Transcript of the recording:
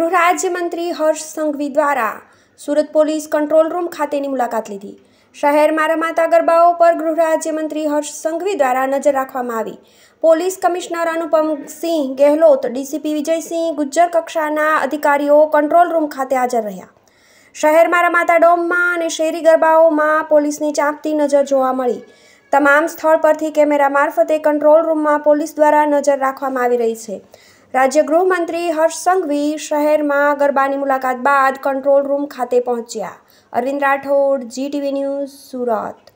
ગૃહ રાજ્યમંત્રી હર્ષ સંઘવી દ્વારા સુરત પોલીસ કંટ્રોલ રૂમ ખાતેની મુલાકાત લીધી શહેરમાં રમાતા ગરબાઓ પર ગૃહ રાજ્યમંત્રી હર્ષ સંઘવી દ્વારા નજર રાખવામાં આવી police commissioner Anupam Singh Gehlot DCP Vijaysinh Gujjar કક્ષાના અધિકારીઓ કંટ્રોલ રૂમ ખાતે હાજર રહ્યા શહેરમાં રમાતા ડોમમાં અને શેરી ગરબાઓમાં પોલીસની ચાંપતી નજર જોવા મળી તમામ સ્થળ પરથી કેમેરા મારફતે કંટ્રોલ રૂમમાં પોલીસ દ્વારા નજર રાખવામાં આવી રહી છે રાજ્ય ગૃહમંત્રી હર્ષ સંઘવી શહેરમાં ગરબાની મુલાકાત બાદ કંટ્રોલ રૂમ ખાતે પહોંચ્યા અરવિંદ રાઠોડ જીટીવી ન્યૂઝ સુરત